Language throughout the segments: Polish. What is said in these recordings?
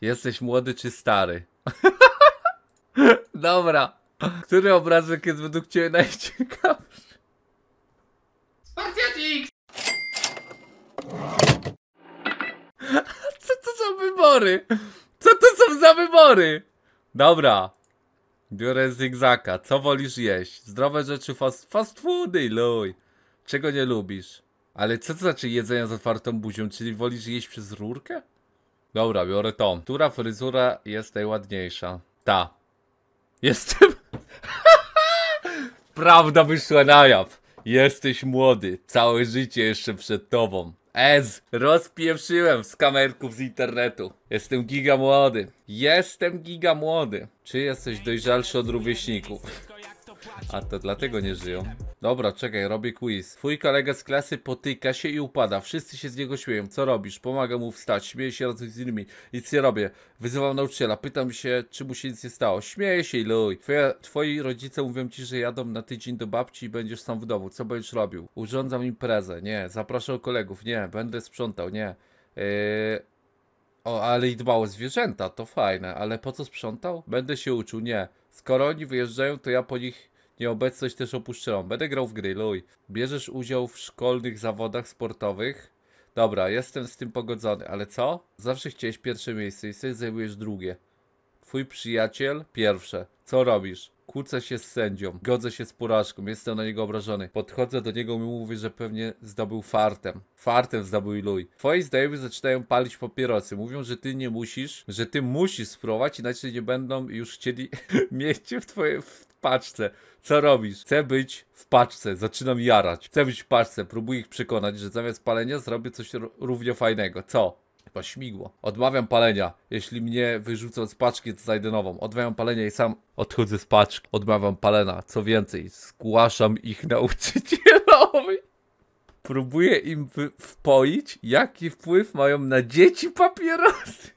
Jesteś młody czy stary? Dobra. Który obrazek jest według ciebie najciekawszy? Spartiatik! Co to są wybory? Co to są za wybory? Dobra. Biorę zigzaka. Co wolisz jeść? Zdrowe rzeczy, fast, fast foody, luj. Czego nie lubisz? Ale co to znaczy jedzenie z otwartą buzią? Czyli wolisz jeść przez rurkę? Dobra, biorę tą. Która fryzura jest najładniejsza? Ta. Jestem... Prawda wyszła na jaw. Jesteś młody. Całe życie jeszcze przed tobą. Ez, rozpieprzyłem z kamerków z internetu. Jestem giga młody. Jestem giga młody. Czy jesteś dojrzalszy od rówieśników? A to dlatego nie żyją. Dobra, czekaj, robię quiz. Twój kolega z klasy potyka się i upada. Wszyscy się z niego śmieją. Co robisz? Pomagam mu wstać. Śmieję się razem z innymi. Nic nie robię. Wyzywam nauczyciela. Pytam się, czy mu się nic nie stało. Śmieję się i luj. twoi rodzice mówią ci, że jadą na tydzień do babci i będziesz sam w domu. Co będziesz robił? Urządzam imprezę. Nie. Zapraszam kolegów. Nie. Będę sprzątał. Nie. Yy... O, ale i dbał o zwierzęta, to fajne, ale po co sprzątał? Będę się uczył, nie. Skoro oni wyjeżdżają, to ja po nich Nieobecność też opuszczoną. Będę grał w gry, luj. Bierzesz udział w szkolnych zawodach sportowych? Dobra, jestem z tym pogodzony, ale co? Zawsze chciałeś pierwsze miejsce i sobie zajmujesz drugie. Twój przyjaciel? Pierwsze. Co robisz? Kłócę się z sędzią, godzę się z porażką, jestem na niego obrażony. Podchodzę do niego i mówię, że pewnie zdobył fartem. Fartem zdobył Iluj. Twoi znajomi zaczynają palić papierosy. Mówią, że ty nie musisz, że ty musisz spróbować, inaczej nie będą już chcieli mieć cię w, twoje, w paczce. Co robisz? Chcę być w paczce, zaczynam jarać. Chcę być w paczce, próbuję ich przekonać, że zamiast palenia zrobię coś równie fajnego. Co? Chyba śmigło. Odmawiam palenia. Jeśli mnie wyrzucą z paczki, to znajdę nową. Odmawiam palenia i sam odchodzę z paczki. Odmawiam palenia. Co więcej, zgłaszam ich nauczycielowi. Próbuję im wpoić, jaki wpływ mają na dzieci papierosy.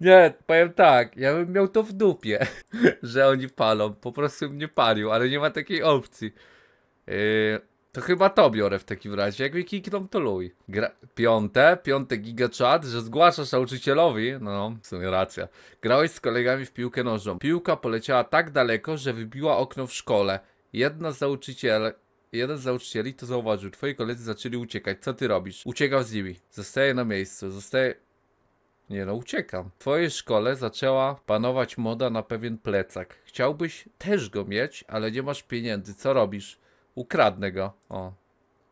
Nie, powiem tak, ja bym miał to w dupie, że oni palą. Po prostu mnie palił, ale nie ma takiej opcji. Yy, to chyba to biorę w takim razie. Jak mi kikną, to luj. Gra... Piąte, piąte gigaczat, że zgłaszasz nauczycielowi. No, w sumie racja. Grałeś z kolegami w piłkę nożną. Piłka poleciała tak daleko, że wybiła okno w szkole. Jedna z nauczyciel... Jeden z nauczycieli to zauważył. Twoi koledzy zaczęli uciekać. Co ty robisz? Uciekał z nimi. Zostaje na miejscu. Zostaje... Nie no, uciekam. W twojej szkole zaczęła panować moda na pewien plecak. Chciałbyś też go mieć, ale nie masz pieniędzy. Co robisz? Ukradnę go. O.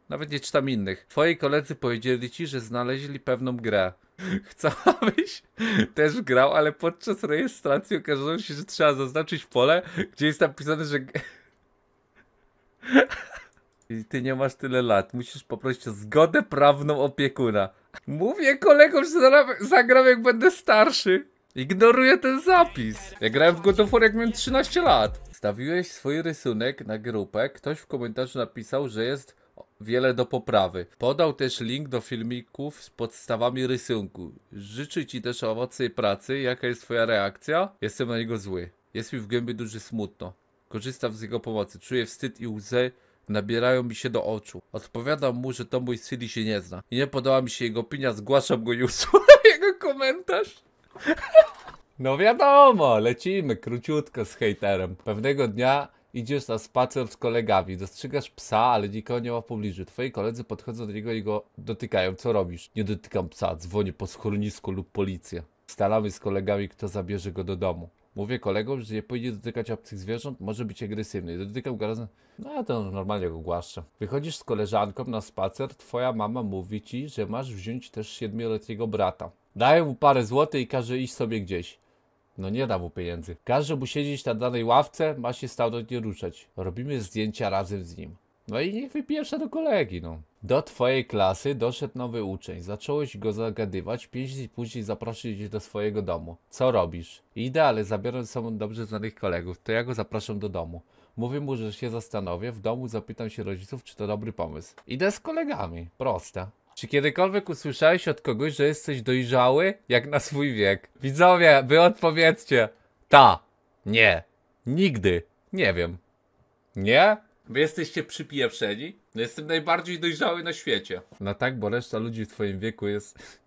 Nawet nie czytam innych. Twoi koledzy powiedzieli ci, że znaleźli pewną grę. abyś też grał, ale podczas rejestracji okazało się, że trzeba zaznaczyć pole, gdzie jest napisane, że... I ty nie masz tyle lat. Musisz poprosić o zgodę prawną opiekuna. Mówię kolegom, że zagram jak będę starszy. Ignoruję ten zapis. Ja grałem w God of War jak miałem 13 lat. Stawiłeś swój rysunek na grupę. Ktoś w komentarzu napisał, że jest wiele do poprawy. Podał też link do filmików z podstawami rysunku. Życzę Ci też owocnej pracy. Jaka jest Twoja reakcja? Jestem na niego zły. Jest mi w gębie duży smutno. Korzystam z jego pomocy. Czuję wstyd i łzy nabierają mi się do oczu. Odpowiadam mu, że to mój Siri się nie zna. I nie podoba mi się jego opinia, zgłaszam go i usuwam jego komentarz. No wiadomo, lecimy króciutko z hejterem. Pewnego dnia idziesz na spacer z kolegami, dostrzegasz psa, ale nikogo nie ma w pobliżu. Twoi koledzy podchodzą do niego i go dotykają. Co robisz? Nie dotykam psa, dzwonię po schronisku lub policję. Stalamy z kolegami, kto zabierze go do domu. Mówię kolegom, że nie powinien dotykać obcych zwierząt, może być agresywny. I dotykał go razem. No ja to normalnie go głaszczę. Wychodzisz z koleżanką na spacer, twoja mama mówi ci, że masz wziąć też siedmioletniego brata. Daję mu parę złotych i każe iść sobie gdzieś. No nie da mu pieniędzy. Każe mu siedzieć na danej ławce, ma się do nie ruszać. Robimy zdjęcia razem z nim. No i niech wypierze do kolegi, no. Do twojej klasy doszedł nowy uczeń. Zacząłeś go zagadywać, pięć później zaprosić do swojego domu. Co robisz? Idę, ale zabiorę ze sobą dobrze znanych kolegów, to ja go zapraszam do domu. Mówię mu, że się zastanowię, w domu zapytam się rodziców, czy to dobry pomysł. Idę z kolegami, prosta. Czy kiedykolwiek usłyszałeś od kogoś, że jesteś dojrzały, jak na swój wiek? Widzowie, wy odpowiedzcie. Ta. Nie. Nigdy. Nie wiem. Nie? Wy jesteście przypieprzeni? No jestem najbardziej dojrzały na świecie. No tak, bo reszta ludzi w twoim wieku jest...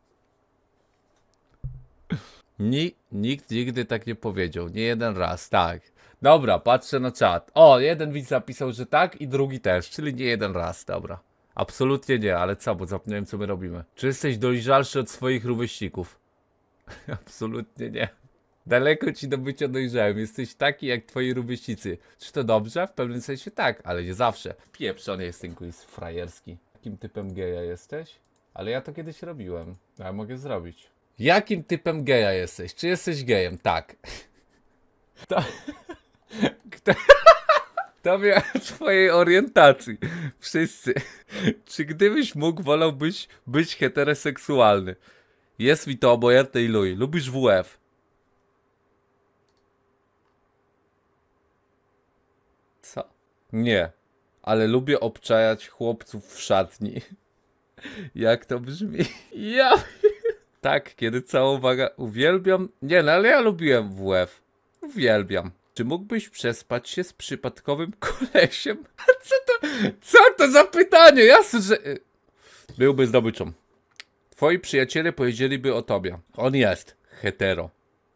Nikt, nikt nigdy tak nie powiedział. Nie jeden raz, tak. Dobra, patrzę na czat. O, jeden widz napisał, że tak i drugi też, czyli nie jeden raz, dobra. Absolutnie nie, ale co, bo zapomniałem co my robimy. Czy jesteś dojrzalszy od swoich rówieśników? Absolutnie nie. Daleko ci do bycia dojrzałem. jesteś taki jak twoi rówieśnicy. Czy to dobrze? W pewnym sensie tak, ale nie zawsze. Pieprzony jest ten quiz frajerski. Jakim typem geja jesteś? Ale ja to kiedyś robiłem. Ja mogę zrobić. Jakim typem geja jesteś? Czy jesteś gejem? Tak. To... Kto... To miał twojej orientacji. Wszyscy. Czy gdybyś mógł, wolałbyś być heteroseksualny? Jest mi to obojętne, luj. Lubisz WF. Co? Nie, ale lubię obczajać chłopców w szatni. Jak to brzmi? Ja. Tak, kiedy cała uwaga. Uwielbiam. Nie, no ale ja lubiłem WF. Uwielbiam. Czy mógłbyś przespać się z przypadkowym kolesiem? Co to, co to za pytanie? Ja że... Y, byłby zdobyczą. Twoi przyjaciele powiedzieliby o tobie. On jest hetero.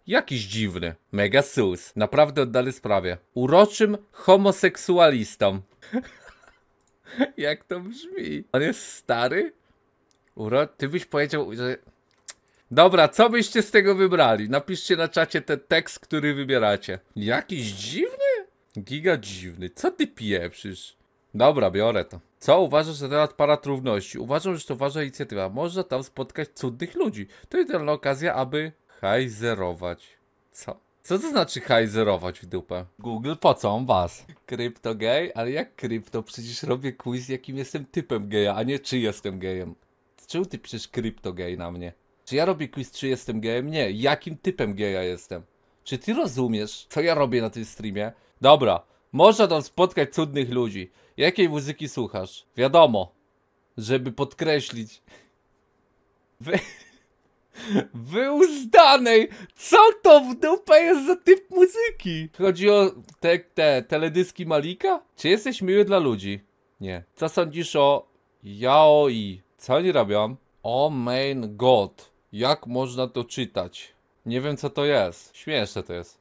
Jakiś dziwny. Mega sus. Naprawdę oddany sprawie. Uroczym homoseksualistą. Jak to brzmi? On jest stary? Uro... Ty byś powiedział, że... Dobra, co byście z tego wybrali? Napiszcie na czacie ten tekst, który wybieracie. Jakiś dziwny? Giga dziwny. Co ty pieprzysz? Dobra, biorę to. Co uważasz na temat parat równości? Uważam, że to ważna inicjatywa. Można tam spotkać cudnych ludzi. To idealna okazja, aby Hajzerować. Co? Co to znaczy hajzerować w dupę? Google, po on was? Krypto gay? Ale jak krypto? Przecież robię quiz, jakim jestem typem geja, a nie czy jestem gejem. Czemu ty piszesz krypto gay na mnie? Czy ja robię quiz, czy jestem gejem? Nie, jakim typem geja jestem? Czy ty rozumiesz, co ja robię na tym streamie? Dobra, można tam spotkać cudnych ludzi. Jakiej muzyki słuchasz? Wiadomo, żeby podkreślić. Wy wyuzdanej. Co to w dupę jest za typ muzyki? Chodzi o te, te teledyski Malika? Czy jesteś miły dla ludzi? Nie. Co sądzisz o yaoi? Co oni robią? oh main god. Jak można to czytać? Nie wiem co to jest. Śmieszne to jest.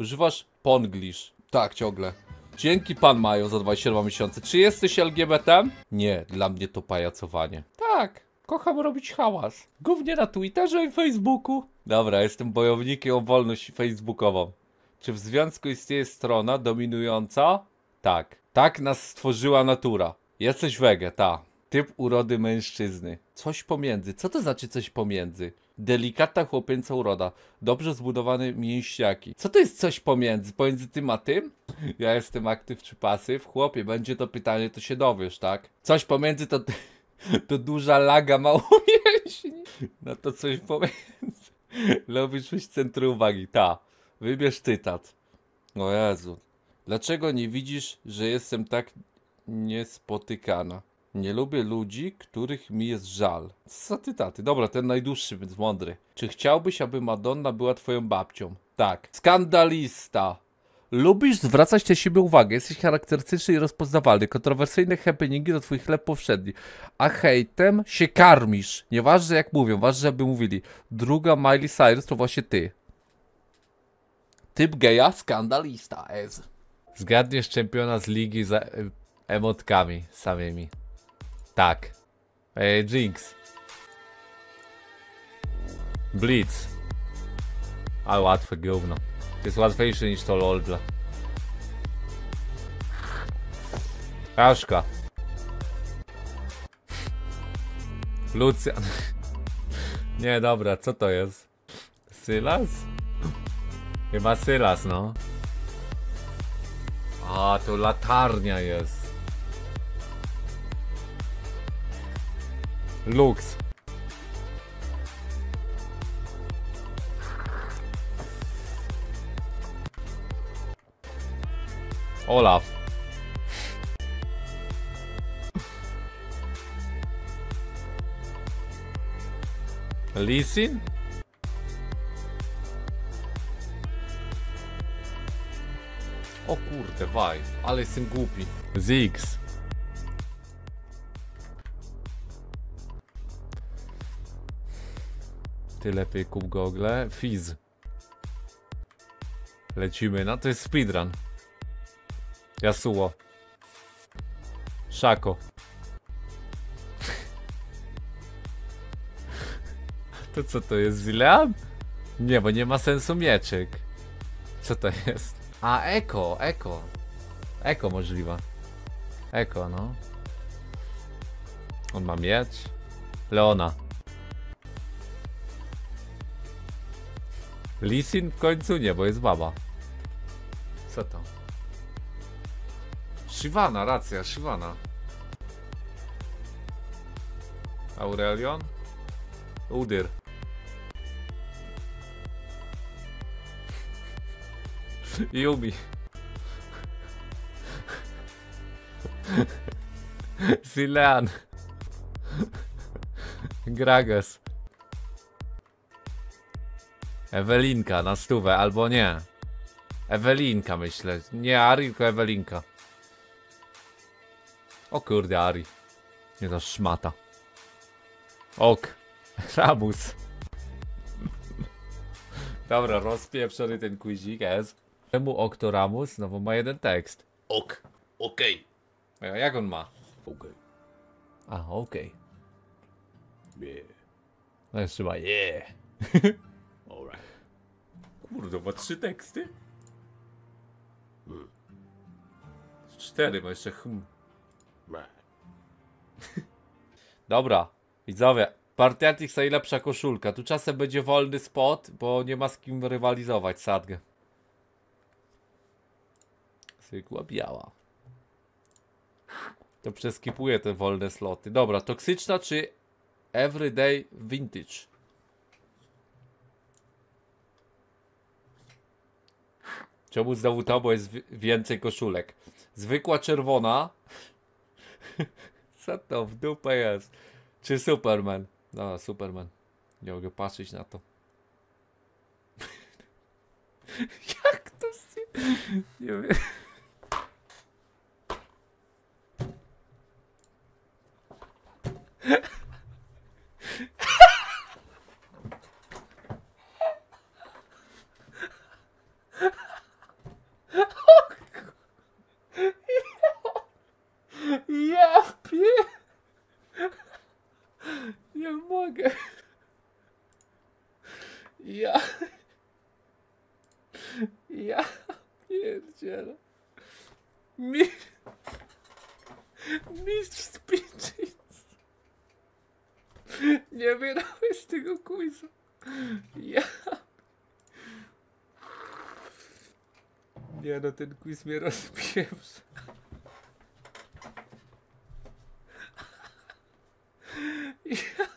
Używasz ponglisz. Tak, ciągle. Dzięki pan mają za 27 miesiące. Czy jesteś LGBT? Nie, dla mnie to pajacowanie. Tak. Kocham robić hałas. Głównie na Twitterze i Facebooku. Dobra, jestem bojownikiem o wolność facebookową. Czy w związku istnieje strona dominująca? Tak. Tak nas stworzyła natura. Jesteś wege, ta. Typ urody mężczyzny. Coś pomiędzy. Co to znaczy coś pomiędzy? Delikatna chłopięca uroda. Dobrze zbudowane mięśniaki. Co to jest coś pomiędzy? Pomiędzy tym a tym? Ja jestem aktyw czy pasyw? Chłopie, będzie to pytanie, to się dowiesz, tak? Coś pomiędzy to... To duża laga ma umięśni. No to coś powiedz. Lubisz być centrum uwagi. Ta. Wybierz cytat. O Jezu. Dlaczego nie widzisz, że jestem tak niespotykana? Nie lubię ludzi, których mi jest żal. Co ty Dobra, ten najdłuższy, więc mądry. Czy chciałbyś, aby Madonna była twoją babcią? Tak. Skandalista. Lubisz zwracać na siebie uwagę, jesteś charakterystyczny i rozpoznawalny. Kontrowersyjne happeningi to twój chleb powszedni. A hejtem się karmisz. Nieważne jak mówią, ważne żeby mówili. Druga Miley Cyrus to właśnie ty. Typ geja, skandalista, ez. Zgadniesz czempiona z ligi za e, emotkami samymi. Tak. E, Jinx. Blitz. A łatwe gówno. To jest łatwiejsze niż to Loldla. Kaszka. Lucjan. Nie, dobra, co to jest? Sylas? Chyba Sylas, no. A, to latarnia jest. Lux. Olaf. Lisin? O kurde, waj, ale jestem głupi. Ziggs. Ty lepiej kup gogle. Fizz. Lecimy, na no to jest speedrun. Jasuo Szako. To co to jest? Zilean? Nie, bo nie ma sensu mieczyk. Co to jest? A, eko, eko. Eko możliwa. Eko, no. On ma miecz. Leona. Lisin w końcu nie, bo jest baba. Co to? Shivana, racja, Shivana. Aurelion? Udyr. Yumi. Zilean. Gragas. Ewelinka na stówę, albo nie. Ewelinka myślę. Nie Ari, tylko Ewelinka. O kurde, Ari. Nie za szmata. Ok. Rabus. Dobra, rozpieprzony ten quizik jest. Czemu Ramus? No bo ma jeden tekst. Ok. Okej. Okay. jak on ma? Okej. Okay. A, okej. Okay. Yeah. No jeszcze ma yeah. Alright. Kurde, ma trzy teksty? Hmm. Cztery, ma jeszcze hmm. Dobra, widzowie. Partiatix najlepsza koszulka. Tu czasem będzie wolny spot, bo nie ma z kim rywalizować Sadgę. Zwykła biała. To przeskipuje te wolne sloty. Dobra, toksyczna czy everyday vintage? Czemu znowu to, bo jest więcej koszulek? Zwykła czerwona Co to w dupę jest? Czy Superman? No, Superman. Nie mogę patrzeć na to. Jak to się... Nie wiem. Mistrz Spidżic. Nie wyrałeś z tego quizu. Ja... Nie no, ten quiz mnie rozpieprza. Ja...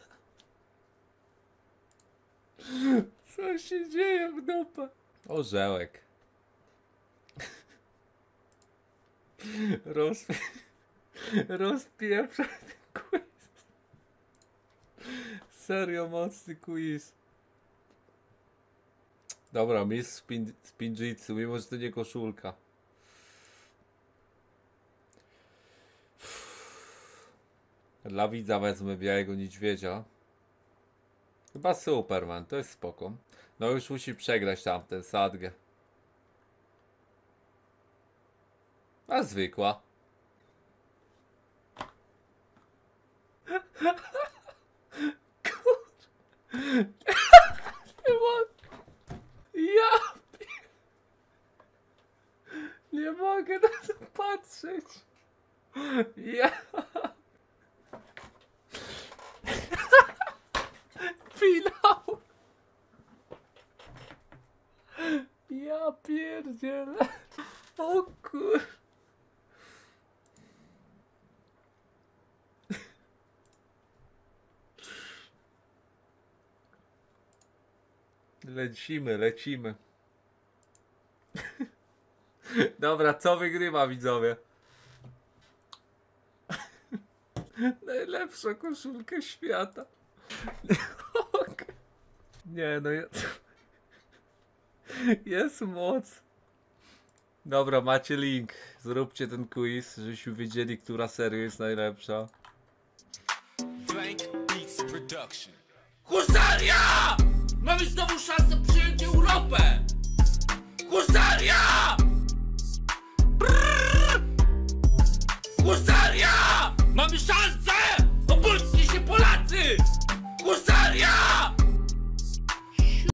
Co się dzieje w dopa? Orzełek. Rozpieprza. Rozpieprza ten quiz. Serio mocny quiz. Dobra, mistrz spin, spinjitsu, mimo że to nie koszulka. Dla widza wezmę białego niedźwiedzia. Chyba Superman, to jest spoko. No już musi przegrać tamten Sadgę. A zwykła. pierdzielę. O kur... Lecimy, lecimy. Dobra, co wygrywa widzowie? Najlepsza koszulka świata. Nie no, jest moc. Dobra, macie link. Zróbcie ten quiz, żebyśmy wiedzieli, która seria jest najlepsza. Blank Beats Production. Husaria! Mamy znowu szansę przyjąć Europę! Husaria! Brrr! Husaria! Mamy szansę! Obudźcie się Polacy! Husaria!